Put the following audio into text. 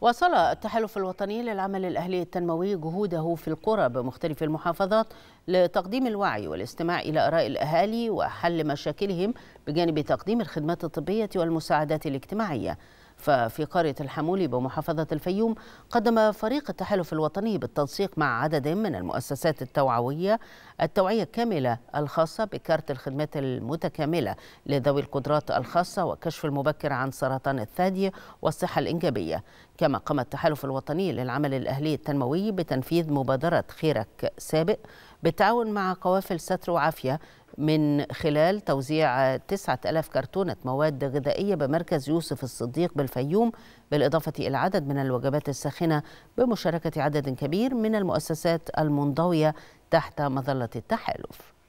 واصل التحالف الوطني للعمل الأهلي التنموي جهوده في القرى بمختلف المحافظات لتقديم الوعي والاستماع إلى آراء الأهالي وحل مشاكلهم بجانب تقديم الخدمات الطبية والمساعدات الاجتماعية ففي قرية الحمولي بمحافظة الفيوم قدم فريق التحالف الوطني بالتنسيق مع عدد من المؤسسات التوعوية التوعية الكاملة الخاصة بكارت الخدمات المتكاملة لذوي القدرات الخاصة وكشف المبكر عن سرطان الثدي والصحة الإنجابية كما قام التحالف الوطني للعمل الأهلي التنموي بتنفيذ مبادرة خيرك سابق بالتعاون مع قوافل ستر وعافية من خلال توزيع 9000 كرتونة مواد غذائية بمركز يوسف الصديق بالفيوم بالإضافة إلى عدد من الوجبات الساخنة بمشاركة عدد كبير من المؤسسات المنضوية تحت مظلة التحالف